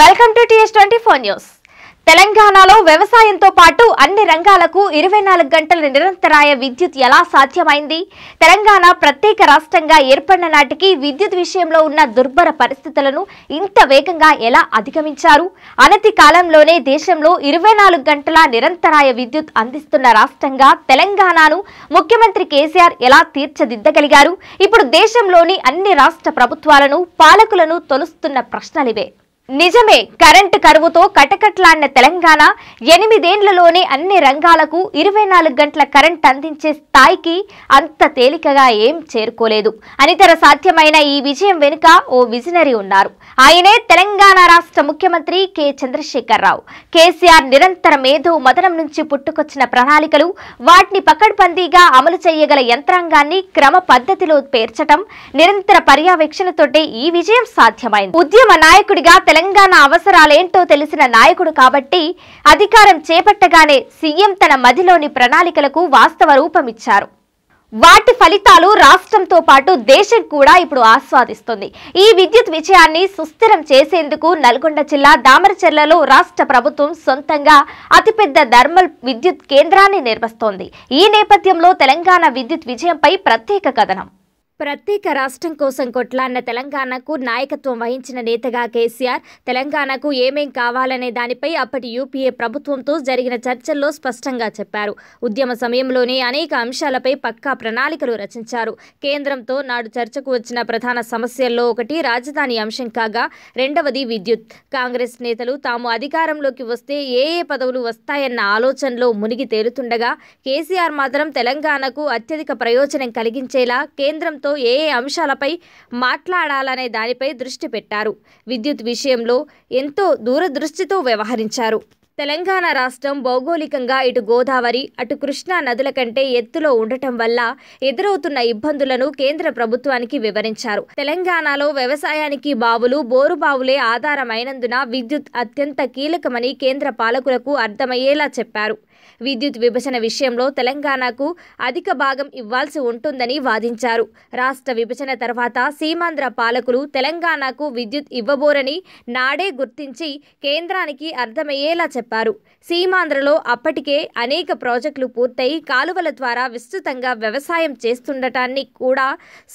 welcome to TS twenty four news తెలంగాణలో వ్యవసాయంతో పాటు అన్ని రంగాలకు ఇరవై నాలుగు గంటల నిరంతరాయ విద్యుత్ ఎలా సాధ్యమైంది తెలంగాణ ప్రత్యేక రాష్ట్రంగా ఏర్పడిన నాటికి విద్యుత్ విషయంలో ఉన్న దుర్భర పరిస్థితులను ఇంత వేగంగా ఎలా అధిగమించారు అనతి కాలంలోనే దేశంలో ఇరవై గంటల నిరంతరాయ విద్యుత్ అందిస్తున్న రాష్ట్రంగా తెలంగాణను ముఖ్యమంత్రి కేసీఆర్ ఎలా తీర్చదిద్దగలిగారు ఇప్పుడు దేశంలోని అన్ని రాష్ట్ర ప్రభుత్వాలను పాలకులను తొలుస్తున్న ప్రశ్నలివే నిజమే కరెంటు కరువుతో కటకట్లాడిన తెలంగాణ ఎనిమిదేండ్లలోనే అన్ని రంగాలకు ఇరవై నాలుగు గంటల కరెంట్ అందించే స్థాయికి అంత తేలికగా ఏం చేరుకోలేదు అనితర సాధ్యమైన ఈ విజయం వెనుక ఓ విజనరీ ఉన్నారు ఆయనే తెలంగాణ రాష్ట్ర ముఖ్యమంత్రి కె చంద్రశేఖరరావు కేసీఆర్ నిరంతర మేధో మదనం నుంచి పుట్టుకొచ్చిన ప్రణాళికలు వాటిని పకడ్బందీగా అమలు చేయగల యంత్రాంగాన్ని క్రమ పద్ధతిలో పేర్చటం నిరంతర పర్యవేక్షణతోటే ఈ విజయం సాధ్యమైంది ఉద్యమ నాయకుడిగా తెలంగాణ తెలంగాణ అవసరాలేంటో తెలిసిన నాయకుడు కాబట్టి అధికారం చేపట్టగానే సీఎం తన మదిలోని ప్రణాళికలకు వాస్తవ రూపమిచ్చారు వాటి ఫలితాలు రాష్ట్రంతో పాటు దేశం కూడా ఇప్పుడు ఆస్వాదిస్తుంది ఈ విద్యుత్ విజయాన్ని సుస్థిరం చేసేందుకు నల్గొండ జిల్లా దామరచెర్లలో రాష్ట్ర ప్రభుత్వం సొంతంగా అతిపెద్ద థర్మల్ విద్యుత్ కేంద్రాన్ని నిర్మిస్తోంది ఈ నేపథ్యంలో తెలంగాణ విద్యుత్ విజయంపై ప్రత్యేక కథనం ప్రత్యేక రాష్ట్రం కోసం కొట్లాడిన తెలంగాణకు నాయకత్వం వహించిన నేతగా కేసీఆర్ తెలంగాణకు ఏమేం కావాలనే దానిపై అప్పటి యూపీఏ ప్రభుత్వంతో జరిగిన చర్చల్లో స్పష్టంగా చెప్పారు ఉద్యమ సమయంలోనే అనేక అంశాలపై పక్కా ప్రణాళికలు రచించారు కేంద్రంతో నాడు చర్చకు వచ్చిన ప్రధాన సమస్యల్లో ఒకటి రాజధాని అంశం కాగా రెండవది విద్యుత్ కాంగ్రెస్ నేతలు తాము అధికారంలోకి వస్తే ఏ ఏ పదవులు వస్తాయన్న ఆలోచనలో మునిగి తేలుతుండగా కేసీఆర్ మాత్రం తెలంగాణకు అత్యధిక ప్రయోజనం కలిగించేలా కేంద్రంతో ప్రభుత్వంతో ఏ ఏ అంశాలపై మాట్లాడాలనే దానిపై దృష్టి పెట్టారు విద్యుత్ విషయంలో ఎంతో దూరదృష్టితో వ్యవహరించారు తెలంగాణ రాష్ట్రం భౌగోళికంగా ఇటు గోదావరి అటు కృష్ణా నదుల కంటే ఎత్తులో ఉండటం వల్ల ఎదురవుతున్న ఇబ్బందులను కేంద్ర ప్రభుత్వానికి వివరించారు తెలంగాణలో వ్యవసాయానికి బావులు బోరు బావులే ఆధారమైనందున విద్యుత్ అత్యంత కీలకమని కేంద్ర పాలకులకు అర్థమయ్యేలా చెప్పారు విద్యుత్ విభజన విషయంలో తెలంగాణకు అధిక భాగం ఇవ్వాల్సి ఉంటుందని వాదించారు రాష్ట్ర విభజన తర్వాత సీమాంధ్ర పాలకులు తెలంగాణకు విద్యుత్ ఇవ్వబోరని నాడే గుర్తించి కేంద్రానికి అర్థమయ్యేలా చెప్పారు సీమాంధ్రలో అప్పటికే అనేక ప్రాజెక్టులు పూర్తయి కాలువల ద్వారా విస్తృతంగా వ్యవసాయం చేస్తుండటాన్ని కూడా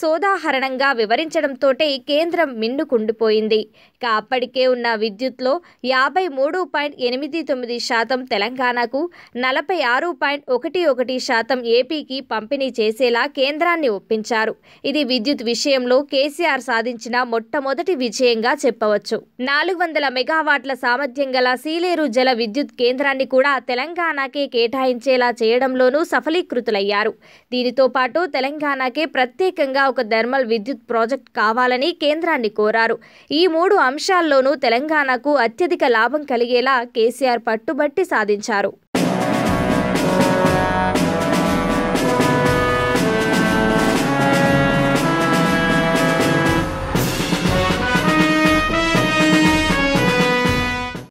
సోదాహరణంగా వివరించడంతోటే కేంద్రం మిన్నుకుండిపోయింది ఇక అప్పటికే ఉన్న విద్యుత్లో యాభై మూడు పాయింట్ ఎనిమిది తొమ్మిది శాతం తెలంగాణకు నలభై ఆరు పాయింట్ ఒకటి ఒకటి శాతం ఏపీకి పంపిణీ చేసేలా కేంద్రాన్ని ఒప్పించారు ఇది విద్యుత్ విషయంలో కేసీఆర్ సాధించిన మొట్టమొదటి విజయంగా చెప్పవచ్చు నాలుగు వందల మెగావాట్ల సామర్థ్యం గల సీలేరు జల విద్యుత్ కేంద్రాన్ని కూడా తెలంగాణకే కేటాయించేలా చేయడంలోనూ సఫలీకృతులయ్యారు దీనితో పాటు తెలంగాణకే ప్రత్యేకంగా ఒక థర్మల్ విద్యుత్ ప్రాజెక్ట్ కావాలని కేంద్రాన్ని కోరారు ఈ మూడు అంశాల్లోనూ తెలంగాణకు అత్యధిక లాభం కలిగేలా కేసీఆర్ పట్టుబట్టి సాధించారు